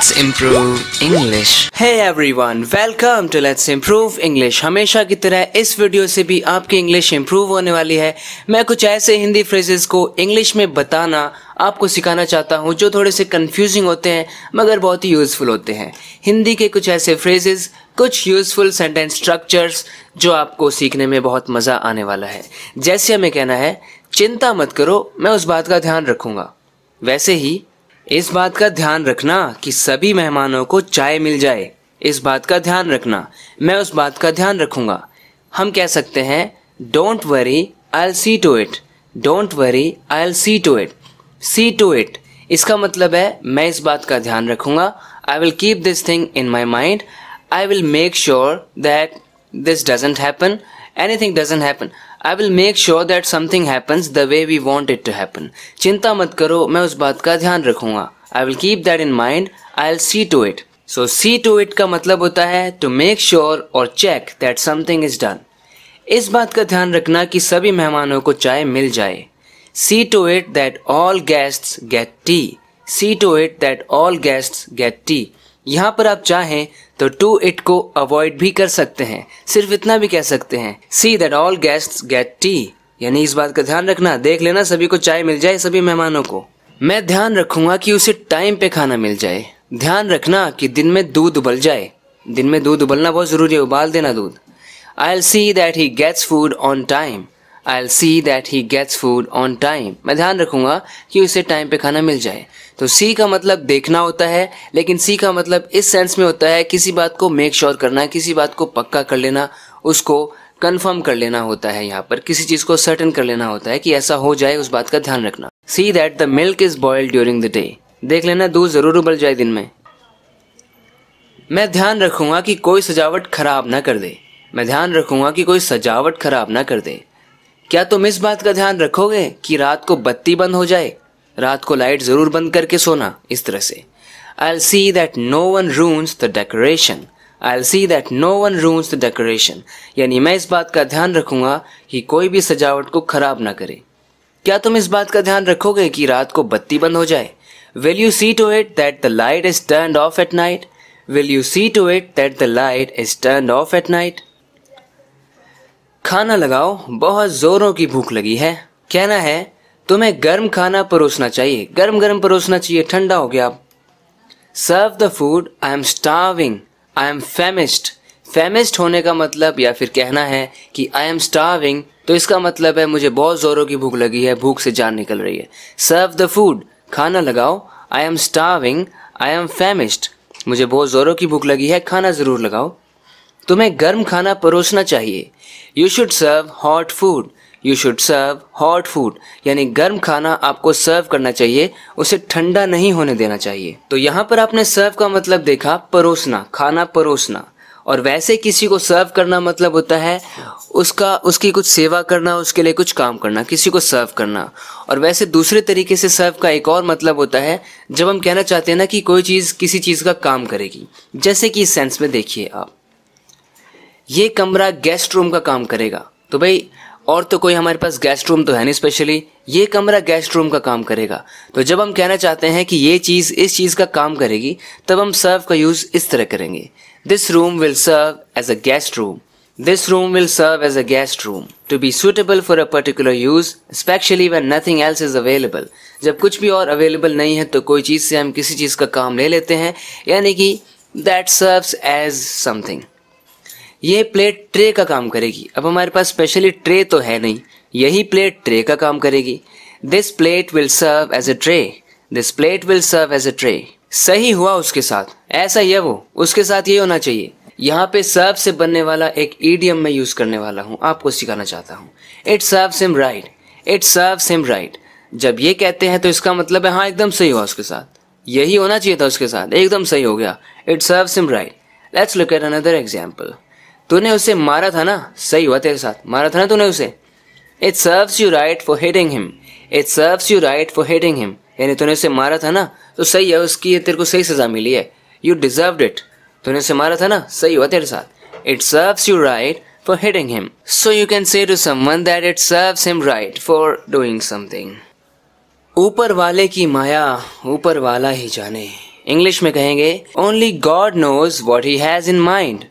Let's improve English है everyone welcome to let's improve English हमेशा की तरह इस वीडियो से भी आपकी इंग्लिश इम्प्रूव होने वाली है मैं कुछ ऐसे हिंदी फ्रेजेस को इंग्लिश में बताना आपको सिखाना चाहता हूँ जो थोड़े से कंफ्यूजिंग होते हैं मगर बहुत ही यूज़फुल होते हैं हिंदी के कुछ ऐसे फ्रेजेस कुछ यूज़फुल सेंटेंस स्ट्रक्चर्स जो आपको सीखने में बहुत मज़ा आने वाला है जैसे हमें कहना है चिंता मत करो मैं उस बात का ध्यान रखूंगा वैसे ही इस बात का ध्यान रखना कि सभी मेहमानों को चाय मिल जाए इस बात का ध्यान रखना मैं उस बात का ध्यान रखूंगा हम कह सकते हैं don't worry I see to it don't worry I see to it see to it इसका मतलब है मैं इस बात का ध्यान रखूंगा I will keep this thing in my mind I will make sure that this doesn't happen anything doesn't happen I will make sure that something happens the way we want it to happen चिंता मत करो मैं उस बात का ध्यान रखूंगा I will keep that in mind I will see to it so see to it का मतलब होता है टू मेक श्योर और check that something is done इस बात का ध्यान रखना कि सभी मेहमानों को चाय मिल जाए see to it that all guest get tea see to it that all guest get tea यहाँ पर आप चाहें तो टू इट को अवॉइड भी कर सकते हैं सिर्फ इतना भी कह सकते हैं see that all guest get tea यानी इस बात का ध्यान रखना देख लेना सभी को चाय मिल जाए सभी मेहमानों को मैं ध्यान रखूंगा कि उसे टाइम पे खाना मिल जाए ध्यान रखना कि दिन में दूध उबल जाए दिन में दूध उबलना बहुत ज़रूरी है उबाल देना दूध I'll see that he gets food on time I see that he gets food on time मैं ध्यान रखूंगा कि उसे टाइम पे खाना मिल जाए तो सी का मतलब देखना होता है लेकिन सी का मतलब इस सेंस में होता है किसी बात को मेक श्योर sure करना किसी बात को पक्का कर लेना उसको कंफर्म कर लेना होता है यहाँ पर किसी चीज़ को सर्टन कर लेना होता है कि ऐसा हो जाए उस बात का ध्यान रखना see that the milk is boiled during the day देख लेना दूध ज़रूर उबल जाए दिन में मैं ध्यान रखूंगा कि कोई सजावट खराब ना कर दे मैं ध्यान रखूंगा कि कोई सजावट खराब ना कर दे क्या तुम इस बात का ध्यान रखोगे कि रात को बत्ती बंद हो जाए रात को लाइट जरूर बंद करके सोना इस तरह से I see that no one rooms the decoration I see that no one rooms the decoration यानी मैं इस बात का ध्यान रखूंगा कि कोई भी सजावट को खराब ना करे क्या तुम इस बात का ध्यान रखोगे कि रात को बत्ती बंद हो जाए will you see to it that the light is turn off at night will you see to it that the light is turn off at night खाना लगाओ बहुत जोरों की भूख लगी है कहना है तुम्हें गर्म खाना परोसना चाहिए गर्म गर्म परोसना चाहिए ठंडा हो गया आप serve the food I am starving I am famished famished होने का मतलब या फिर कहना है कि आई एम स्टाविंग तो इसका मतलब है मुझे बहुत जोरों की भूख लगी है भूख से जान निकल रही है सर्व द फूड खाना लगाओ I am starving I am famished मुझे बहुत जोरों की भूख लगी है खाना ज़रूर लगाओ तुम्हें गर्म खाना परोसना चाहिए you should serve hot food you should serve hot food यानी गर्म खाना आपको सर्व करना चाहिए उसे ठंडा नहीं होने देना चाहिए तो यहाँ पर आपने सर्व का मतलब देखा परोसना खाना परोसना और वैसे किसी को सर्व करना मतलब होता है उसका उसकी कुछ सेवा करना उसके लिए कुछ काम करना किसी को सर्व करना और वैसे दूसरे तरीके से सर्व का एक और मतलब होता है जब हम कहना चाहते हैं ना कि कोई चीज़ किसी चीज़ का काम करेगी जैसे कि इस सेंस में देखिए आप ये कमरा गेस्ट रूम का काम करेगा तो भाई और तो कोई हमारे पास गेस्ट रूम तो है नहीं स्पेशली ये कमरा गेस्ट रूम का काम करेगा तो जब हम कहना चाहते हैं कि ये चीज़ इस चीज़ का काम करेगी तब हम सर्व का यूज़ इस तरह करेंगे this room will serve as a guest room this room will serve as a guest room to be suitable for a particular use specially when nothing else is available जब कुछ भी और अवेलेबल नहीं है तो कोई चीज़ से हम किसी चीज़ का काम ले लेते हैं यानी कि दैट serves एज समथिंग ये प्लेट ट्रे का काम करेगी अब हमारे पास स्पेशली ट्रे तो है नहीं यही प्लेट ट्रे का काम करेगी this plate will serve as a tray this plate will serve as a tray सही हुआ उसके साथ ऐसा ही है वो उसके साथ ये होना चाहिए यहाँ पे सर्व से बनने वाला एक ईडियम में यूज करने वाला हूँ आपको सिखाना चाहता हूँ it serve him right it serve him right जब ये कहते हैं तो इसका मतलब है हाँ एकदम सही हुआ उसके साथ यही होना चाहिए था उसके साथ एकदम सही हो गया it serve him right let's look at another example तूने उसे मारा था ना सही हुआ तेरे साथ मारा था ना तूने उसे it serves you right for hating him it serves you right for hating him यानी तूने उसे मारा था ना तो सही है उसकी तेरे को सही सजा मिली है यू डिजर्व इट तूने उसे मारा था ना सही हुआ तेरे साथ it serves you right for hitting him so you can say to someone that it serves him right for doing something ऊपर वाले की माया ऊपर वाला ही जाने इंग्लिश में कहेंगे only God knows what he has in mind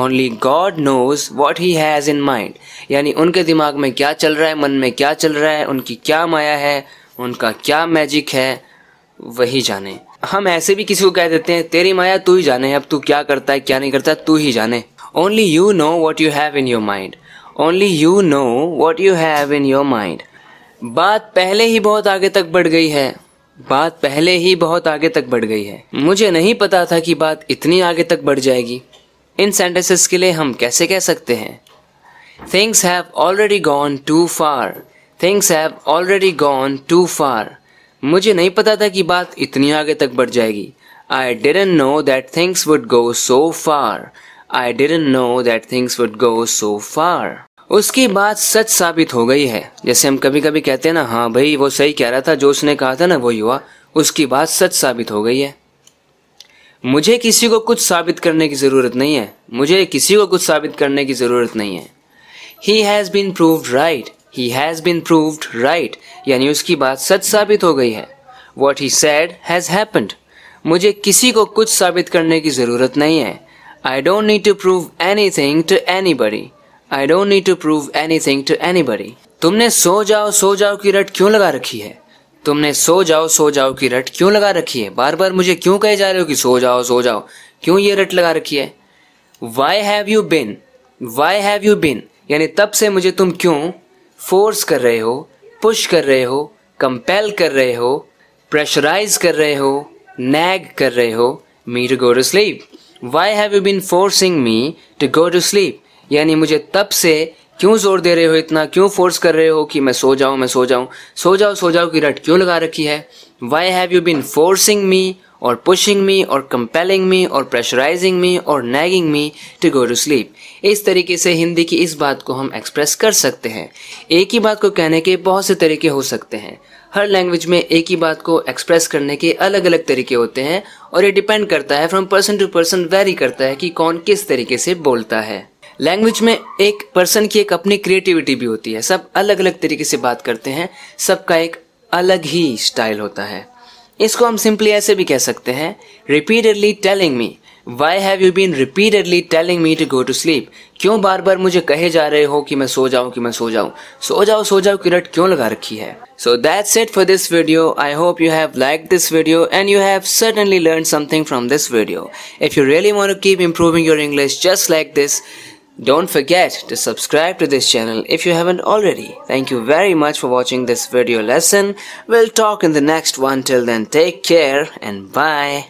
only God knows what he has in mind यानी उनके दिमाग में क्या चल रहा है मन में क्या चल रहा है उनकी क्या माया है उनका क्या मैजिक है वही जाने हम ऐसे भी किसी को कह देते हैं तेरी माया तू ही जाने अब तू क्या करता है क्या नहीं करता तू ही जाने only you know what you have in your mind only you know what you have in your mind बात पहले ही बहुत आगे तक बढ़ गई है बात पहले ही बहुत आगे तक बढ़ गई है मुझे नहीं पता था कि बात इतनी आगे तक बढ़ जाएगी इन सेंटेंसेस के लिए हम कैसे कह सकते हैं things have already gone too far things have already gone too far मुझे नहीं पता था कि बात इतनी आगे तक बढ़ जाएगी I didn't know that things would go so far I didn't know that things would go so far उसकी बात सच साबित हो गई है जैसे हम कभी कभी कहते हैं ना हाँ भाई वो सही कह रहा था जो उसने कहा था ना वो युवा उसकी बात सच साबित हो गई है मुझे किसी को कुछ साबित करने की ज़रूरत नहीं है मुझे किसी को कुछ साबित करने की ज़रूरत नहीं है he has been proved right he has been proved right यानी उसकी बात सच साबित हो गई है what he said has happened मुझे किसी को कुछ साबित करने की ज़रूरत नहीं है I don't need to prove anything to anybody I don't need to prove anything to anybody तुमने सो जाओ सो जाओ की रट क्यों लगा रखी है तुमने सो जाओ सो जाओ की रट क्यों लगा रखी है बार बार मुझे क्यों कहे जा रहे हो कि सो जाओ सो जाओ क्यों ये रट लगा रखी है why have you been why have you been यानी तब से मुझे तुम क्यों फोर्स कर रहे हो पुश कर रहे हो कंपेल कर रहे हो प्रेशराइज कर रहे हो नैग कर रहे हो me to go to sleep why have you been forcing me to go to sleep यानी मुझे तब से क्यों जोर दे रहे हो इतना क्यों फोर्स कर रहे हो कि मैं सो जाऊं मैं सो जाऊं सो जाओ सो जाओ की रट क्यों लगा रखी है why have you been forcing me और पुशिंग मी और कंपेलिंग मी और प्रेशराइजिंग मी और nagging me to go to sleep इस तरीके से हिंदी की इस बात को हम एक्सप्रेस कर सकते हैं एक ही बात को कहने के बहुत से तरीके हो सकते हैं हर लैंग्वेज में एक ही बात को एक्सप्रेस करने के अलग अलग तरीके होते हैं और ये डिपेंड करता है from person to person vary करता है कि कौन किस तरीके से बोलता है लैंग्वेज में एक पर्सन की एक अपनी क्रिएटिविटी भी होती है सब अलग अलग तरीके से बात करते हैं सबका एक अलग ही स्टाइल होता है इसको हम सिंपली ऐसे भी कह सकते हैं repeatedly telling me why have you been repeatedly telling me to go to sleep क्यों बार बार मुझे कहे जा रहे हो कि मैं सो जाऊं कि मैं सो जाऊं सो जाओ सो जाओ की रट क्यों लगा रखी है so that's it for this video I hope you have like this video and you have suddenly learn something from this video if you really want keep improving your English just like this Don't forget to subscribe to this channel if you haven't already. Thank you very much for watching this video lesson. We'll talk in the next one till then take care and bye.